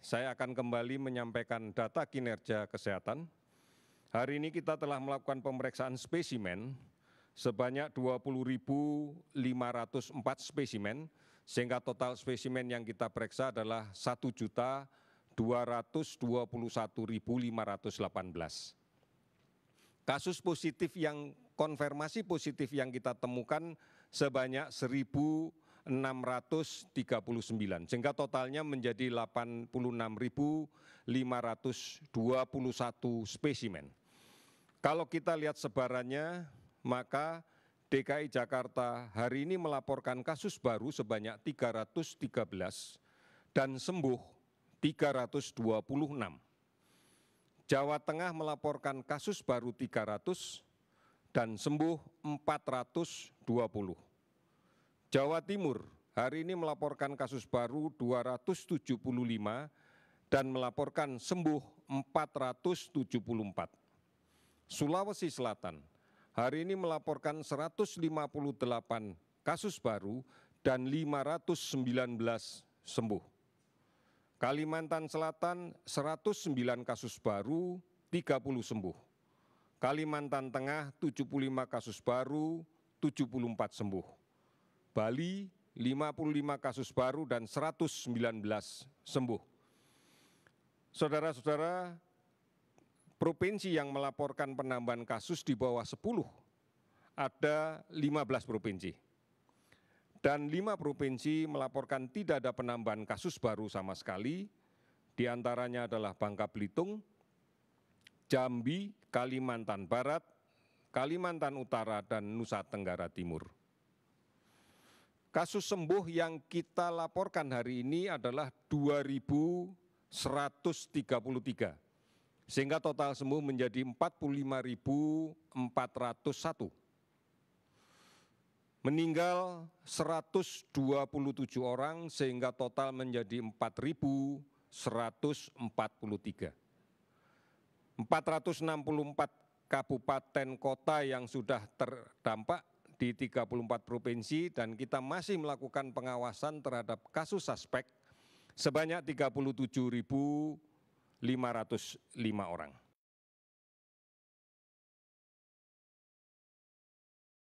saya akan kembali menyampaikan data kinerja kesehatan. Hari ini kita telah melakukan pemeriksaan spesimen sebanyak 20.504 spesimen, sehingga total spesimen yang kita periksa adalah 1.221.518. Kasus positif yang konfirmasi positif yang kita temukan sebanyak 1.000 639 sehingga totalnya menjadi 86.521 spesimen kalau kita lihat sebarannya maka DKI Jakarta hari ini melaporkan kasus baru sebanyak 313 dan sembuh 326. Jawa Tengah melaporkan kasus baru 300 dan sembuh 420 jawa timur hari ini melaporkan kasus baru 275 dan melaporkan sembuh empat sulawesi selatan hari ini melaporkan 158 kasus baru dan 519 sembuh Kalimantan Selatan 109 kasus baru, 30 sembuh. Kalimantan Tengah 75 kasus baru, 74 sembuh bali 55 kasus baru dan 119 sembuh saudara saudara provinsi yang melaporkan penambahan kasus di bawah 10 ada 15 provinsi dan 5 provinsi melaporkan tidak ada penambahan kasus baru sama sekali, di antaranya adalah Bangka Belitung, Jambi, Kalimantan Barat, Kalimantan Utara, dan Nusa Tenggara Timur kasus sembuh yang kita laporkan hari ini adalah 2.133, sehingga total sembuh menjadi 45.401. meninggal 127 orang sehingga total menjadi 4.143. 464 kabupaten kota yang sudah terdampak di 34 provinsi dan kita masih melakukan pengawasan terhadap kasus suspek sebanyak 37.505 orang